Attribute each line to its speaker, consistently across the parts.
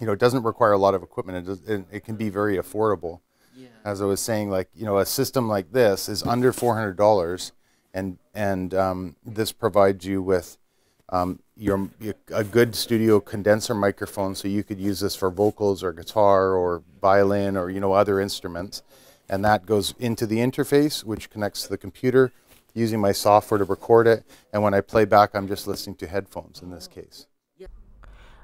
Speaker 1: you know, it doesn't require a lot of equipment. It, does, it, it can be very affordable. Yeah. As I was saying, like, you know, a system like this is under $400 and, and um, this provides you with um, your, a good studio condenser microphone so you could use this for vocals or guitar or violin or, you know, other instruments. And that goes into the interface, which connects to the computer using my software to record it. And when I play back, I'm just listening to headphones in this case.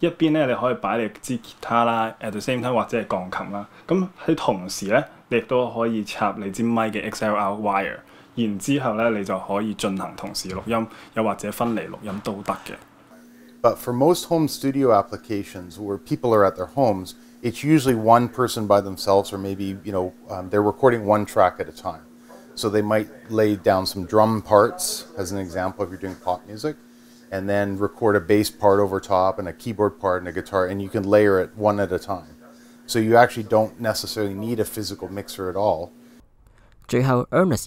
Speaker 2: But same time 或者係鋼琴啦。咁喺同時咧，你亦都可以插你支咪嘅 XLR wire，然之後咧你就可以進行同時錄音，又或者分離錄音都得嘅。
Speaker 1: But for most home studio applications where people are at their homes, it's usually one person by themselves, or maybe you know um, they're recording one track at a time. So they might lay down some drum parts, as an example, if you're doing pop music and then record a bass part over top and a keyboard part and a guitar, and you can layer it one at a time. So you actually don't necessarily need a physical mixer at all.
Speaker 3: 最後，Ernest